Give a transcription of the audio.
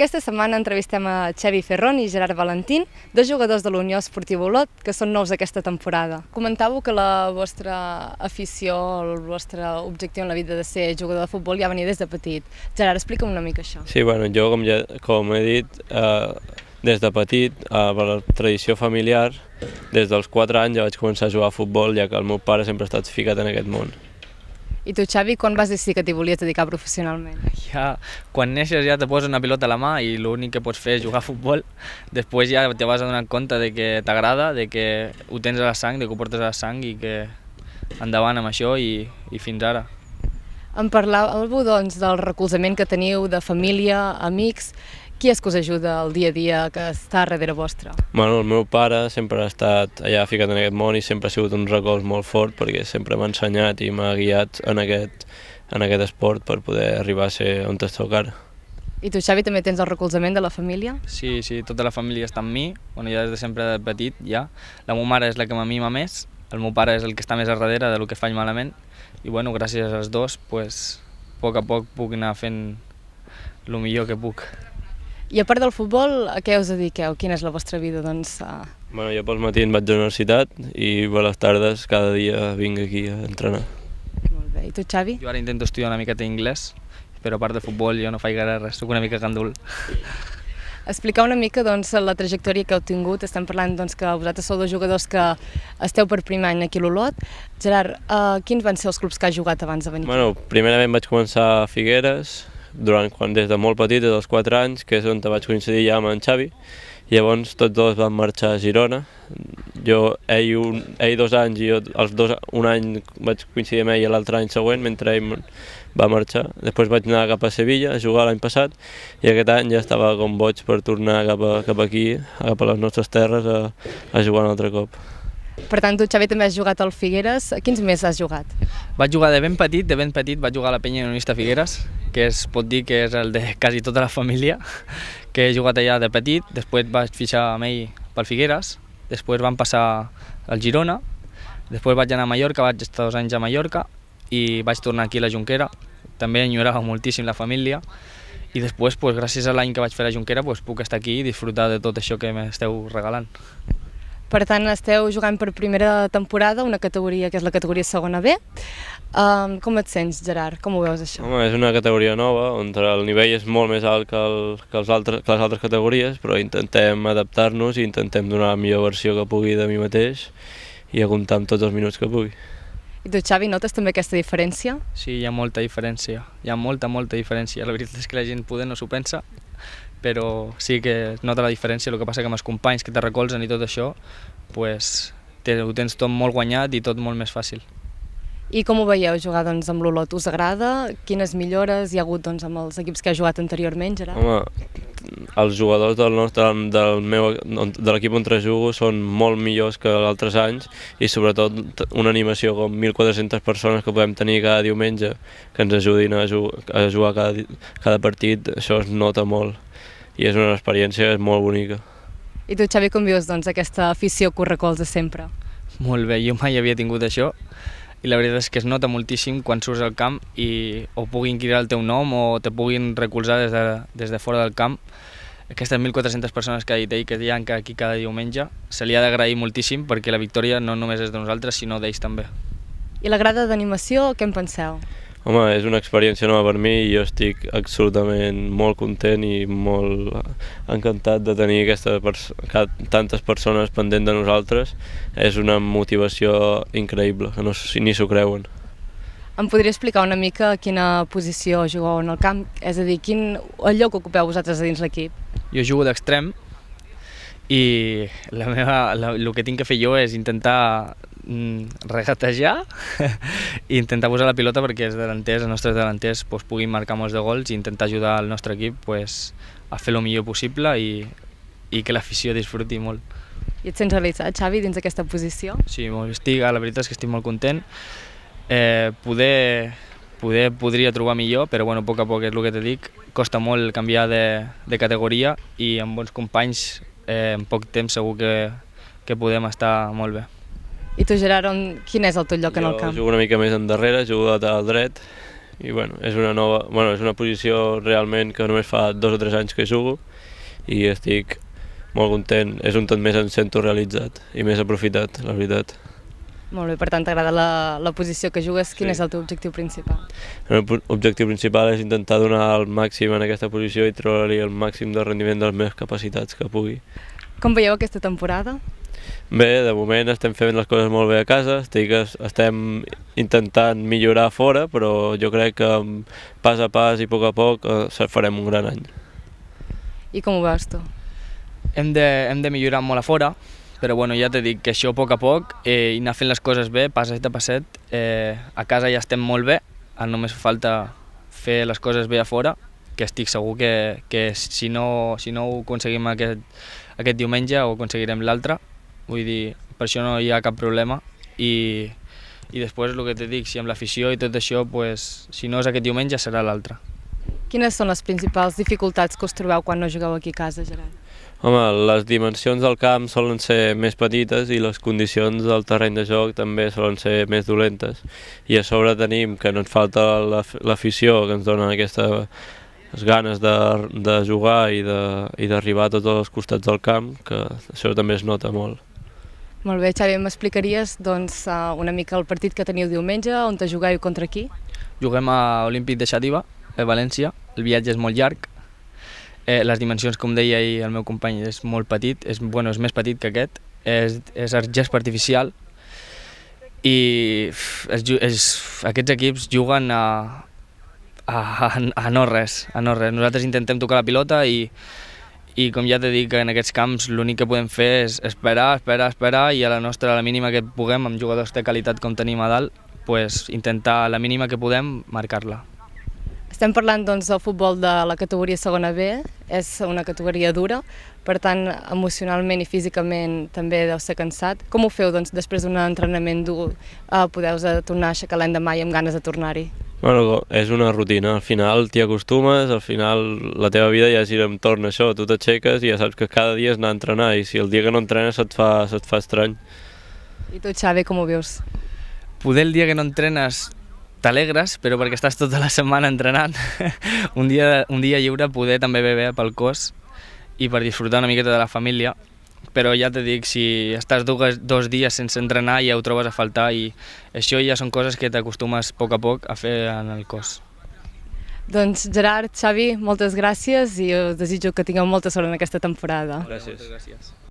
Aquesta setmana entrevistem a Xevi Ferron i Gerard Valentín, dos jugadors de l'Unió Esportiva Olot, que són nous aquesta temporada. Comentàveu que la vostra afició, el vostre objectiu en la vida de ser jugador de futbol ja venia des de petit. Gerard, explica'm una mica això. Sí, bueno, jo, com, ja, com he dit, eh, des de petit, eh, per la tradició familiar, des dels 4 anys ja vaig començar a jugar a futbol, ja que el meu pare sempre ha estat ficat en aquest món. I tu, Xavi, quan vas decidir que t'hi volies dedicar professionalment? Ja, quan neixes ja te poses una pilota a la mà i l'únic que pots fer és jugar a futbol. Després ja te vas adonant compte de que t'agrada, de que ho tens a la sang, de que ho portes a la sang i que endavant amb això i, i fins ara. Em parlàveu, doncs, del recolzament que teniu de família, amics, qui és que us ajuda el dia a dia que està darrere vostre? Bueno, el meu pare sempre ha estat allà ficat en aquest món i sempre ha sigut un recolz molt fort perquè sempre m'ha ensenyat i m'ha guiat en aquest, en aquest esport per poder arribar a ser on t'es toca I tu, Xavi, també tens el recolzament de la família? Sí, sí, tota la família està amb mi, bueno, ja des de sempre de petit, ja. La meva mare és la que m'amima més, el meu pare és el que està més a darrere del que faig malament, i bueno, gràcies als dos, pues, a poc a poc puc anar fent el millor que puc. I a part del futbol, a què us dediqueu? Quina és la vostra vida? Doncs, uh... bueno, jo pels matins vaig a la universitat i per les tardes cada dia vinc aquí a entrenar. Molt bé. I tu, Xavi? Jo ara intento estudiar una mica d'anglès, però a part de futbol jo no faig gaire res, sóc una mica gandul. explicar una mica doncs, la trajectòria que heu tingut. Estem parlant doncs, que vosaltres sou dos jugadors que esteu per primer any aquí a l'Olot. Gerard, eh, quins van ser els clubs que has jugat abans de venir? Bueno, primerament vaig començar a Figueres, durant, quan, des de molt petit, des dels 4 anys, que és on vaig coincidir ja amb en Xavi. Llavors tots dos van marxar a Girona. Jo, ell, un, ell dos anys i jo els dos, un any vaig coincidir amb ell i l'altre any següent, mentre ell va marxar. Després vaig anar cap a Sevilla a jugar l'any passat i aquest any ja estava com boig per tornar cap, a, cap aquí, cap a les nostres terres, a, a jugar un altre cop. Per tant, tu, Xavi, també has jugat al Figueres. Quins més has jugat? Vaig jugar de ben petit, de ben petit vaig jugar a la penya unionista Figueres, que es pot dir que és el de quasi tota la família, que he jugat allà de petit, després vaig fitxar amb ell pel Figueres, després van passar al Girona, després vaig anar a Mallorca, vaig estar dos anys a Mallorca i vaig tornar aquí a la Junquera, també enyorava moltíssim la família i després, pues, gràcies a l'any que vaig fer a la Junquera, pues, puc estar aquí i disfrutar de tot això que m'esteu regalant. Per tant, esteu jugant per primera temporada una categoria que és la categoria segona B. Um, com et sents, Gerard? Com ho veus, això? Home, és una categoria nova, on el nivell és molt més alt que, el, que, els altres, que les altres categories, però intentem adaptar-nos i intentem donar la millor versió que pugui de mi mateix i a comptar amb tots els minuts que pugui. I tu, Xavi, notes també aquesta diferència? Sí, hi ha molta diferència, hi ha molta, molta diferència. La veritat és que la gent poder no s'ho pensa, però sí que nota la diferència, el que passa que amb els companys que te recolzen i tot això, pues, te, ho tens tot molt guanyat i tot molt més fàcil. I com ho veieu jugar doncs, amb l'Olot? Us agrada? Quines millores hi ha hagut doncs, amb els equips que ha jugat anteriorment, Gerard? Home, els jugadors del, nostre, del meu, de l'equip on jugo són molt millors que altres anys i sobretot una animació com 1.400 persones que podem tenir cada diumenge que ens ajudin a, jugar, a jugar cada, cada partit, això es nota molt i és una experiència molt bonica. I tu, Xavi, com vius doncs, aquesta afició que de sempre? Molt bé, jo mai havia tingut això i la veritat és que es nota moltíssim quan surts al camp i o puguin cridar el teu nom o te puguin recolzar des de, des de fora del camp. Aquestes 1.400 persones que ha dit ell que diuen que aquí cada diumenge, se li ha d'agrair moltíssim perquè la victòria no només és de nosaltres, sinó d'ells també. I la grada d'animació, què en penseu? Home, és una experiència nova per mi i jo estic absolutament molt content i molt encantat de tenir aquestes pers tantes persones pendent de nosaltres. És una motivació increïble, que no, ni s'ho creuen. Em podria explicar una mica quina posició jugueu en el camp? És a dir, quin el lloc ocupeu vosaltres a dins l'equip? Jo jugo d'extrem i la meva, la, el que tinc que fer jo és intentar Mm, regatejar i intentar posar la pilota perquè els delanters, els nostres delanters doncs, puguin marcar molts de gols i intentar ajudar el nostre equip doncs, a fer el millor possible i, i que l'afició disfruti molt. I et sents realitzat, Xavi, dins d'aquesta posició? Sí, estic, la veritat és que estic molt content. Eh, poder, poder podria trobar millor, però bueno, a poc a poc és el que te dic. Costa molt canviar de, de categoria i amb bons companys eh, en poc temps segur que, que podem estar molt bé. I tu, Gerard, on, quin és el teu lloc jo en el camp? Jo jugo una mica més endarrere, jugo de tal dret, i bueno, és una, nova, bueno, és una posició realment que només fa dos o tres anys que jugo, i estic molt content, és un tot més em sento realitzat i més aprofitat, la veritat. Molt bé, per tant t'agrada la, la posició que jugues, quin sí. és el teu objectiu principal? El meu objectiu principal és intentar donar el màxim en aquesta posició i treure-li el màxim de rendiment de les meves capacitats que pugui. Com veieu aquesta temporada? Bé, de moment estem fent les coses molt bé a casa, estic, estem intentant millorar fora, però jo crec que pas a pas i a poc a poc eh, farem un gran any. I com ho veus tu? Hem de, hem de millorar molt a fora, però bueno, ja t'he dit que això a poc a poc eh, i anar fent les coses bé, passet a passet, eh, a casa ja estem molt bé, només falta fer les coses bé a fora, que estic segur que, que si, no, si no ho aconseguim aquest, aquest diumenge ho aconseguirem l'altre, Vull dir, per això no hi ha cap problema i, i després el que te dic, si amb l'afició i tot això, pues, si no és aquest diumenge serà l'altre. Quines són les principals dificultats que us trobeu quan no jugueu aquí a casa, Gerard? Home, les dimensions del camp solen ser més petites i les condicions del terreny de joc també solen ser més dolentes. I a sobre tenim que no ens falta l'afició que ens dona aquesta les ganes de, de jugar i d'arribar a tots els costats del camp, que això també es nota molt. Molt bé, Xavi, m'explicaries doncs, eh, una mica el partit que teniu diumenge, on te jugueu contra qui? Juguem a Olímpic de Xativa, a eh, València. El viatge és molt llarg, eh, les dimensions, com deia ahir el meu company, és molt petit, és, bueno, és més petit que aquest, és, és gest artificial, i és, és, aquests equips juguen a, a, a no res, a no res. Nosaltres intentem tocar la pilota i i com ja t'he dit que en aquests camps l'únic que podem fer és esperar, esperar, esperar i a la nostra, a la mínima que puguem, amb jugadors de qualitat com tenim a dalt, pues, intentar a la mínima que podem marcar-la. Estem parlant doncs, del futbol de la categoria segona B, és una categoria dura, per tant, emocionalment i físicament també deu ser cansat. Com ho feu doncs, després d'un entrenament dur? Eh, podeu tornar a aixecar l'endemà i amb ganes de tornar-hi? Bueno, és una rutina, al final t'hi acostumes, al final la teva vida ja gira torn a això, tu t'aixeques i ja saps que cada dia és anar a entrenar i si el dia que no entrenes se't fa, se't fa estrany. I tu, Xavi, com ho vius? Poder el dia que no entrenes t'alegres, però perquè estàs tota la setmana entrenant, un, dia, un dia lliure poder també ve bé pel cos i per disfrutar una miqueta de la família, però ja te dic, si estàs dues, dos dies sense entrenar ja ho trobes a faltar i això ja són coses que t'acostumes a poc a poc a fer en el cos. Doncs Gerard, Xavi, moltes gràcies i us desitjo que tingueu molta sort en aquesta temporada. Gràcies. Moltes gràcies.